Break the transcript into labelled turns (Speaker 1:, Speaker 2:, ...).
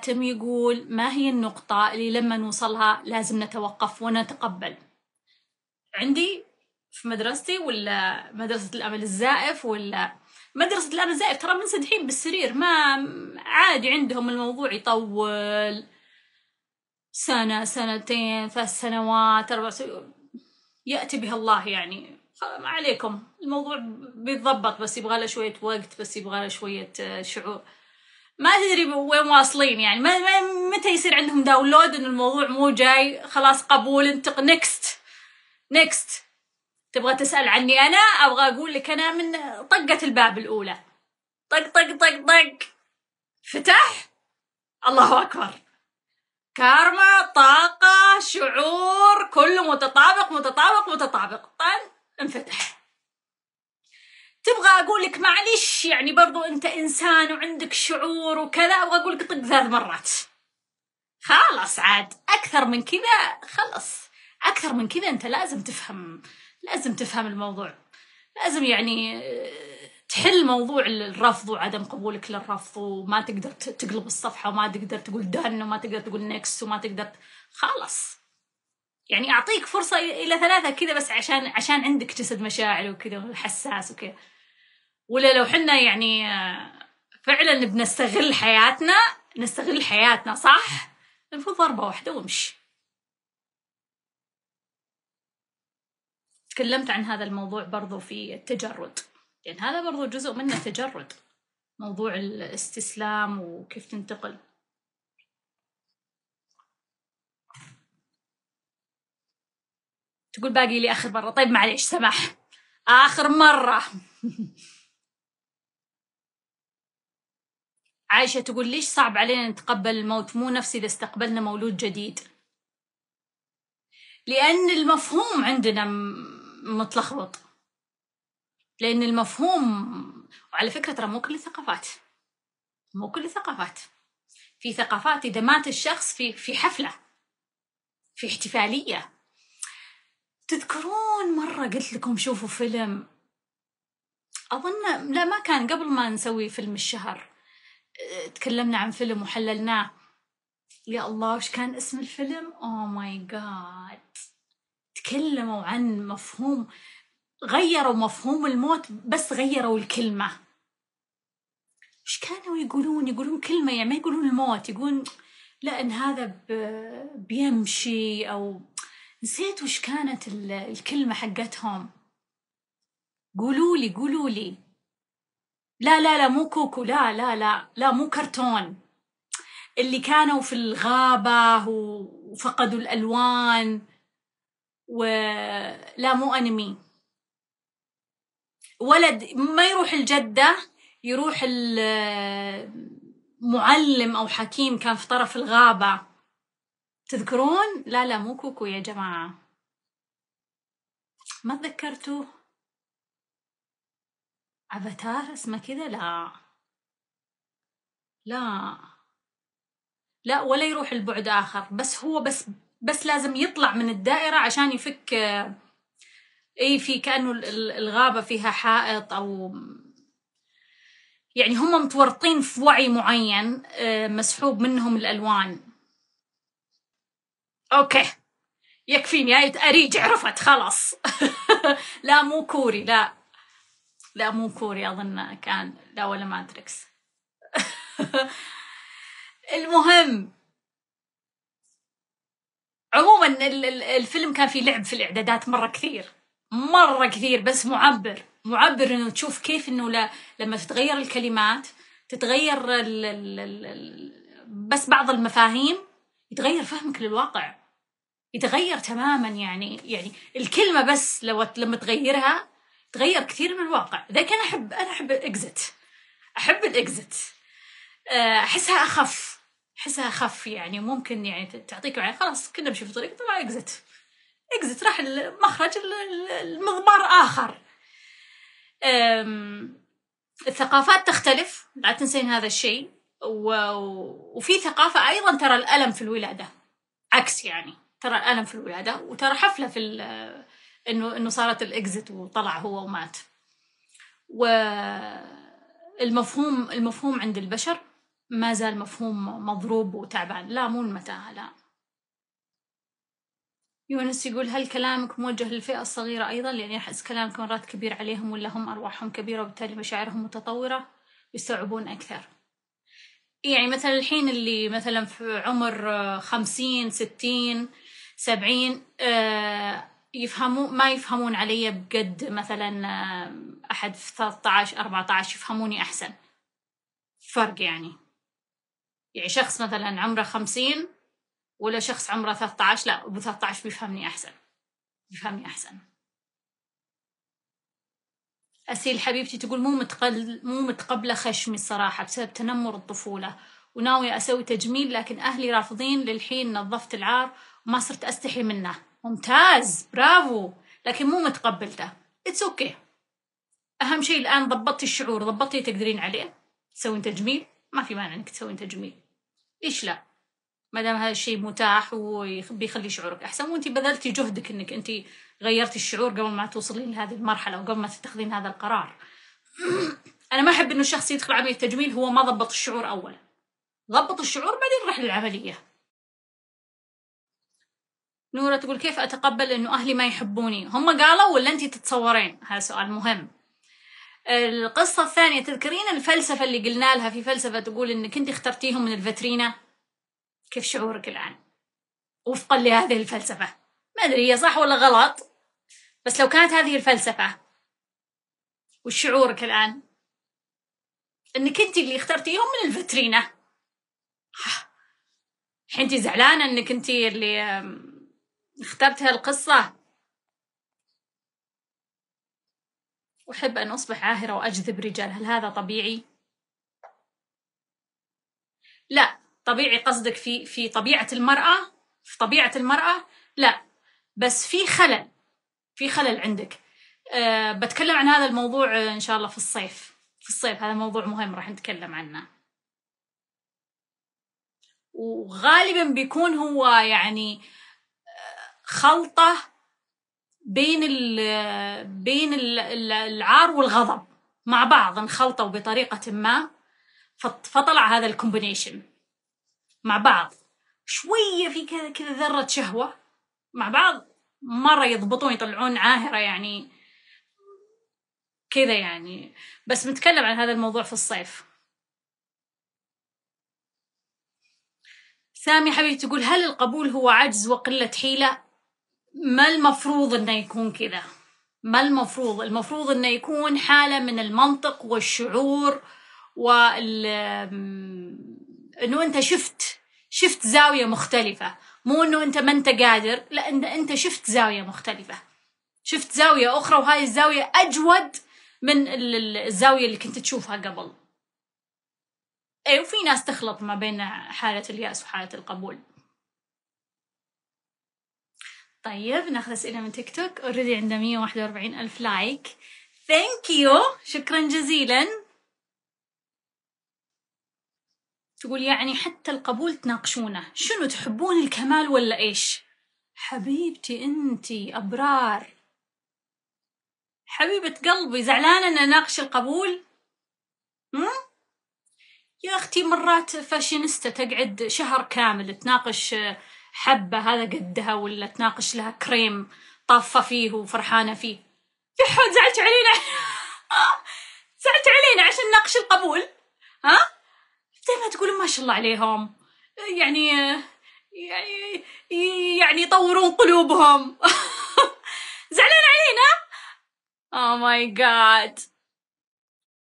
Speaker 1: الحاتم يقول ما هي النقطة اللي لما نوصلها لازم نتوقف ونتقبل عندي في مدرستي ولا مدرسة الأمل الزائف ولا مدرسة الأمل الزائف ترى منسدحين بالسرير ما عادي عندهم الموضوع يطول سنة سنتين ثلاث سنوات أربع سنوات يأتي بها الله يعني ما عليكم الموضوع بيتضبط بس يبغى له شوية وقت بس يبغى له شوية آه، شعور ما تدري وين واصلين يعني ما ما متى يصير عندهم داونلود ان الموضوع مو جاي خلاص قبول انتق نكست نكست تبغى تسال عني انا ابغى اقول لك انا من طقه الباب الاولى طق طق طق طق فتح الله اكبر كارما طاقه شعور كله متطابق متطابق متطابق طن انفتح تبغى اقول لك معلش يعني برضو انت انسان وعندك شعور وكذا ابغى اقول لك طق ثلاث مرات خلاص عاد اكثر من كذا خلص اكثر من كذا انت لازم تفهم لازم تفهم الموضوع لازم يعني آه، تحل موضوع الرفض وعدم قبولك للرفض وما تقدر تقلب الصفحه وما تقدر تقول دن وما تقدر تقول نكست وما تقدر خلاص يعني اعطيك فرصه الى ثلاثه كذا بس عشان عشان عندك جسد مشاعر وكذا وحساس وكذا ولا لو حنا يعني آه، فعلا بنستغل حياتنا نستغل حياتنا صح المفروض ضربه واحده وامشي تكلمت عن هذا الموضوع برضو في التجرد لأن يعني هذا برضو جزء منه تجرد موضوع الاستسلام وكيف تنتقل تقول باقي لي اخر مره طيب معليش سماح اخر مره عائشة تقول ليش صعب علينا نتقبل الموت مو نفسي إذا استقبلنا مولود جديد لأن المفهوم عندنا متلخبط لأن المفهوم وعلى فكرة ترى مو كل الثقافات مو كل الثقافات في ثقافات إذا مات الشخص في في حفلة في احتفالية تذكرون مرة قلت لكم شوفوا فيلم أظن لا ما كان قبل ما نسوي فيلم الشهر تكلمنا عن فيلم وحللناه يا الله وش كان اسم الفيلم أوه ماي جاد تكلموا عن مفهوم غيروا مفهوم الموت بس غيروا الكلمة وش كانوا يقولون يقولون كلمة يعني ما يقولون الموت يقولون لا ان هذا بيمشي او نسيت وش كانت الكلمة حقتهم قولوا لي قولوا لي لا لا لا مو كوكو لا لا لا لا مو كرتون اللي كانوا في الغابة وفقدوا الألوان ولا مو أنمي ولد ما يروح الجدة يروح المعلم أو حكيم كان في طرف الغابة تذكرون لا لا مو كوكو يا جماعة ما تذكرتوا افاتار اسمه كذا لا لا لا ولا يروح البعد اخر بس هو بس بس لازم يطلع من الدائرة عشان يفك آه، اي في كانه الغابة فيها حائط او يعني هم متورطين في وعي معين آه، مسحوب منهم الالوان اوكي يكفيني هاي اريج عرفت خلاص لا مو كوري لا لا مو كوري اظن كان لا ولا ماتريكس المهم عموما الفيلم كان فيه لعب في الاعدادات مره كثير مره كثير بس معبر معبر انه تشوف كيف انه ل... لما تتغير الكلمات تتغير ال... ال... ال... بس بعض المفاهيم يتغير فهمك للواقع يتغير تماما يعني يعني الكلمه بس لو لما تغيرها تغير كثير من الواقع ذاك انا احب انا احب الاكزت احب الاكزت آه، احسها اخف احسها اخف يعني ممكن يعني تعطيك يعني خلاص كنا نمشي في طريق طلع اكزت اكزت راح المخرج المضمار اخر الثقافات تختلف لا تنسين هذا الشيء وفي ثقافة أيضا ترى الألم في الولادة عكس يعني ترى الم في الولاده وترى حفله في انه انه صارت الاكزت وطلع هو ومات والمفهوم المفهوم عند البشر ما زال مفهوم مضروب وتعبان لا مو المتاهه لا يونس يقول هل كلامك موجه للفئة الصغيرة أيضا لأن يحس كلامك مرات كبير عليهم ولا هم أرواحهم كبيرة وبالتالي مشاعرهم متطورة يستوعبون أكثر يعني مثلا الحين اللي مثلا في عمر خمسين ستين سبعين آه، يفهمون ما يفهمون علي بقد مثلا آه، أحد في 13 14 يفهموني أحسن فرق يعني يعني شخص مثلا عمره خمسين ولا شخص عمره 13 لا أبو 13 بيفهمني أحسن بيفهمني أحسن أسيل حبيبتي تقول مو متقل مو متقبلة خشمي الصراحة بسبب تنمر الطفولة وناوية أسوي تجميل لكن أهلي رافضين للحين نظفت العار ما صرت أستحي منه ممتاز برافو لكن مو متقبلته اتس اوكي okay. أهم شيء الآن ضبطتي الشعور ضبطتي تقدرين عليه تسوين تجميل ما في مانع إنك تسوين تجميل ليش لا ما دام هذا الشيء متاح وبيخلي شعورك أحسن وأنت بذلتي جهدك إنك أنت غيرتي الشعور قبل ما توصلين لهذه المرحلة وقبل ما تتخذين هذا القرار أنا ما أحب إنه الشخص يدخل عملية تجميل هو ما ضبط الشعور أولا ضبط الشعور بعدين روح للعملية نورة تقول كيف أتقبل أنه أهلي ما يحبوني هم قالوا ولا أنت تتصورين هذا سؤال مهم القصة الثانية تذكرين الفلسفة اللي قلنا لها في فلسفة تقول أنك أنت اخترتيهم من الفترينة كيف شعورك الآن وفقا لهذه الفلسفة ما أدري هي صح ولا غلط بس لو كانت هذه الفلسفة وش شعورك الآن أنك أنت اللي اخترتيهم من الفترينة الحين أنت زعلانة أنك أنت اللي اخترت هالقصة أحب أن أصبح عاهرة وأجذب رجال هل هذا طبيعي؟ لا طبيعي قصدك في في طبيعة المرأة في طبيعة المرأة لا بس في خلل في خلل عندك أه بتكلم عن هذا الموضوع إن شاء الله في الصيف في الصيف هذا موضوع مهم راح نتكلم عنه وغالبا بيكون هو يعني خلطة بين ال بين ال العار والغضب مع بعض انخلطوا بطريقة ما فطلع هذا الكومبينيشن مع بعض شوية في كذا كذا ذرة شهوة مع بعض مرة يضبطون يطلعون عاهرة يعني كذا يعني بس نتكلم عن هذا الموضوع في الصيف سامي حبيبي تقول هل القبول هو عجز وقلة حيلة ما المفروض انه يكون كذا ما المفروض المفروض انه يكون حالة من المنطق والشعور وال انه انت شفت شفت زاوية مختلفة مو انه انت ما انت قادر لا انت شفت زاوية مختلفة شفت زاوية اخرى وهاي الزاوية اجود من الزاوية اللي كنت تشوفها قبل اي وفي ناس تخلط ما بين حالة اليأس وحالة القبول طيب ناخذ اسئله من تيك توك اوريدي عنده 141 الف لايك ثانك يو شكرا جزيلا تقول يعني حتى القبول تناقشونه شنو تحبون الكمال ولا ايش حبيبتي انتي ابرار حبيبة قلبي زعلانة أن أناقش القبول؟ مم؟ يا أختي مرات فاشينيستا تقعد شهر كامل تناقش حبة هذا قدها ولا تناقش لها كريم طافة فيه وفرحانة فيه يا حول زعلت علينا زعلت علينا عشان نناقش القبول ها دائما تقول ما شاء الله عليهم يعني يعني يعني يطورون قلوبهم زعلان علينا او ماي جاد